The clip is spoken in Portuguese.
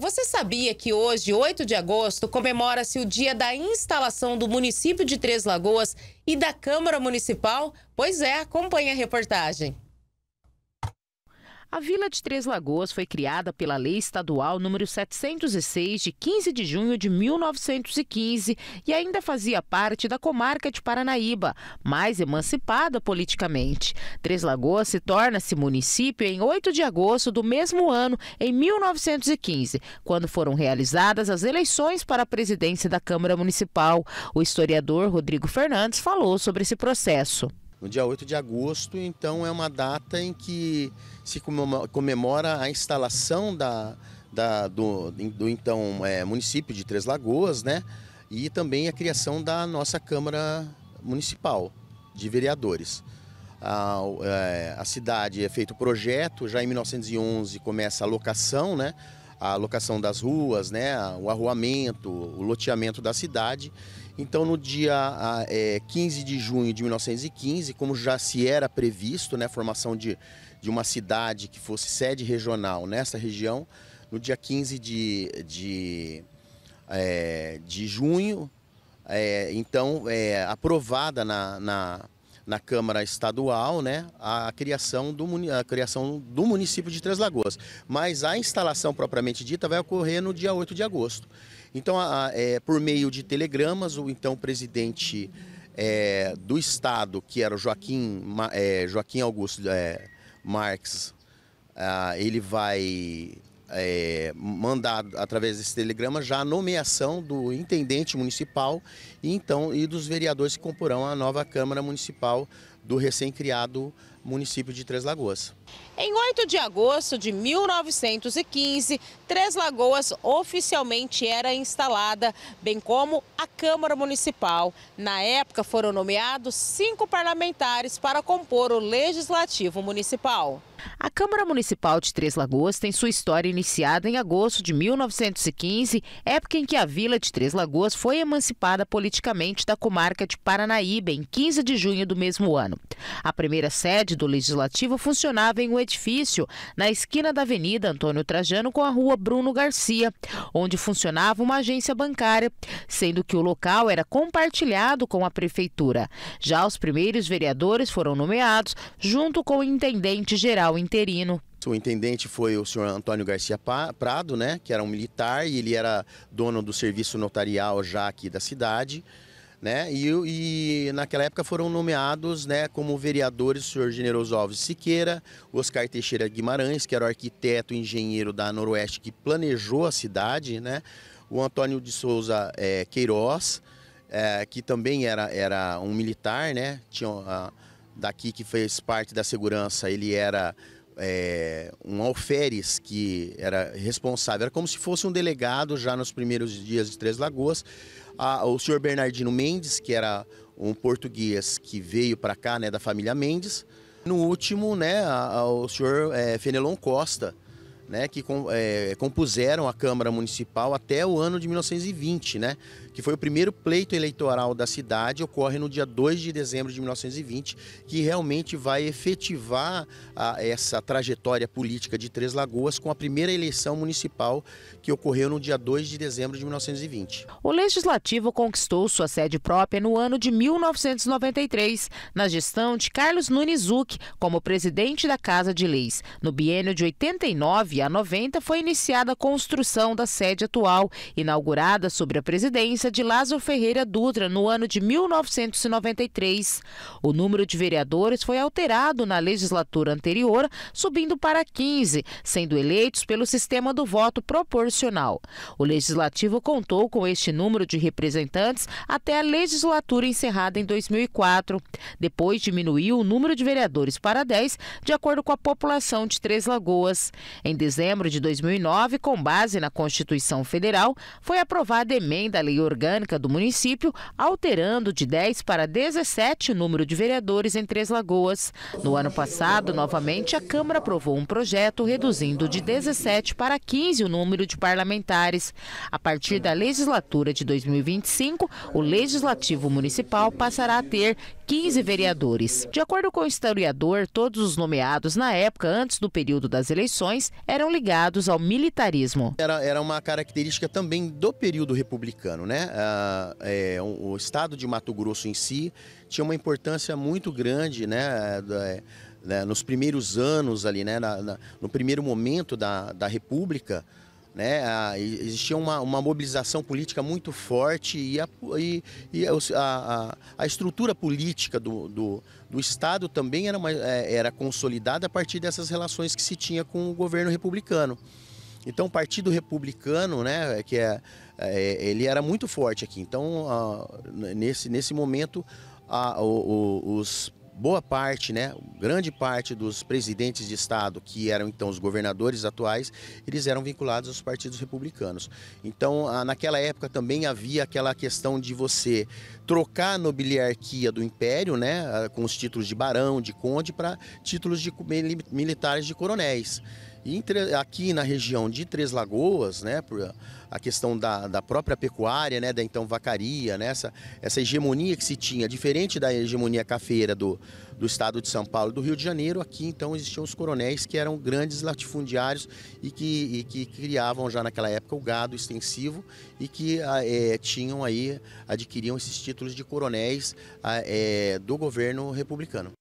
Você sabia que hoje, 8 de agosto, comemora-se o dia da instalação do município de Três Lagoas e da Câmara Municipal? Pois é, acompanhe a reportagem. A Vila de Três Lagoas foi criada pela Lei Estadual número 706 de 15 de junho de 1915 e ainda fazia parte da comarca de Paranaíba, mais emancipada politicamente. Três Lagoas se torna-se município em 8 de agosto do mesmo ano, em 1915, quando foram realizadas as eleições para a presidência da Câmara Municipal. O historiador Rodrigo Fernandes falou sobre esse processo no dia 8 de agosto, então é uma data em que se comemora a instalação da, da, do, do, então é, município de Três Lagoas, né? E também a criação da nossa Câmara Municipal de Vereadores. A, é, a cidade é feito o projeto, já em 1911 começa a locação, né? a locação das ruas, né, o arruamento, o loteamento da cidade. Então, no dia é, 15 de junho de 1915, como já se era previsto, né, a formação de, de uma cidade que fosse sede regional nessa região, no dia 15 de, de, é, de junho, é, então, é, aprovada na, na, na Câmara Estadual né, a, criação do, a criação do município de Três Lagoas. Mas a instalação propriamente dita vai ocorrer no dia 8 de agosto. Então, a, a, é, por meio de telegramas, o então presidente é, do Estado, que era o Joaquim, é, Joaquim Augusto é, Marques, ah, ele vai é, mandado através desse telegrama já a nomeação do intendente municipal e então e dos vereadores que comporão a nova Câmara Municipal do recém-criado município de Três Lagoas. Em 8 de agosto de 1915, Três Lagoas oficialmente era instalada, bem como a Câmara Municipal. Na época foram nomeados cinco parlamentares para compor o Legislativo Municipal. A Câmara Municipal de Três Lagoas tem sua história iniciada em agosto de 1915, época em que a vila de Três Lagoas foi emancipada politicamente da comarca de Paranaíba, em 15 de junho do mesmo ano. A primeira sede do Legislativo funcionava em um edifício na esquina da Avenida Antônio Trajano com a Rua Bruno Garcia, onde funcionava uma agência bancária, sendo que o local era compartilhado com a prefeitura. Já os primeiros vereadores foram nomeados junto com o intendente geral interino. O intendente foi o senhor Antônio Garcia Prado, né, que era um militar e ele era dono do serviço notarial já aqui da cidade. Né? E, e, naquela época foram nomeados, né, como vereadores o senhor Generoso Alves Siqueira, Oscar Teixeira Guimarães, que era o arquiteto e engenheiro da Noroeste que planejou a cidade, né? O Antônio de Souza é, Queiroz, é, que também era, era um militar, né? Tinha a, daqui que fez parte da segurança, ele era é, um alferes que era responsável, era como se fosse um delegado já nos primeiros dias de Três Lagoas. o senhor Bernardino Mendes, que era um português que veio para cá, né, da família Mendes. No último, né, a, a, o senhor é, Fenelon Costa, né, que é, compuseram a Câmara Municipal até o ano de 1920, né, que foi o primeiro pleito eleitoral da cidade, ocorre no dia 2 de dezembro de 1920, que realmente vai efetivar a, essa trajetória política de Três Lagoas com a primeira eleição municipal que ocorreu no dia 2 de dezembro de 1920. O Legislativo conquistou sua sede própria no ano de 1993, na gestão de Carlos Nunes Zuc, como presidente da Casa de Leis. No biênio de 89, rodovia 90 foi iniciada a construção da sede atual, inaugurada sobre a presidência de Lázaro Ferreira Dutra no ano de 1993. O número de vereadores foi alterado na legislatura anterior, subindo para 15, sendo eleitos pelo sistema do voto proporcional. O legislativo contou com este número de representantes até a legislatura encerrada em 2004. Depois diminuiu o número de vereadores para 10, de acordo com a população de Três Lagoas. Em dezembro de 2009, com base na Constituição Federal, foi aprovada emenda à lei orgânica do município, alterando de 10 para 17 o número de vereadores em Três Lagoas. No ano passado, novamente, a Câmara aprovou um projeto reduzindo de 17 para 15 o número de parlamentares. A partir da legislatura de 2025, o Legislativo Municipal passará a ter 15 vereadores. De acordo com o historiador, todos os nomeados na época antes do período das eleições eram ligados ao militarismo. Era, era uma característica também do período republicano, né? Ah, é, o estado de Mato Grosso em si tinha uma importância muito grande, né? Da, é, né, nos primeiros anos ali, né? Na, na, no primeiro momento da, da República, né, a, existia uma, uma, mobilização política muito forte e a, e, e a, a estrutura política do, do, do Estado também era, uma, é, era consolidada a partir dessas relações que se tinha com o governo republicano. Então, o Partido Republicano, né, que é, é ele era muito forte aqui. Então, a, nesse, nesse momento, a, o, o, os boa parte, né, grande parte dos presidentes de estado, que eram então os governadores atuais, eles eram vinculados aos partidos republicanos. Então, naquela época também havia aquela questão de você trocar a nobiliarquia do império, né, com os títulos de barão, de conde, para títulos de militares de coronéis. E aqui na região de Três Lagoas, né, por a questão da, da própria pecuária, né, da então vacaria, né, essa, essa hegemonia que se tinha, diferente da hegemonia cafeira do, do estado de São Paulo e do Rio de Janeiro, aqui então existiam os coronéis que eram grandes latifundiários e que, e que criavam já naquela época o gado extensivo e que é, tinham aí, adquiriam esses títulos de coronéis é, do governo republicano.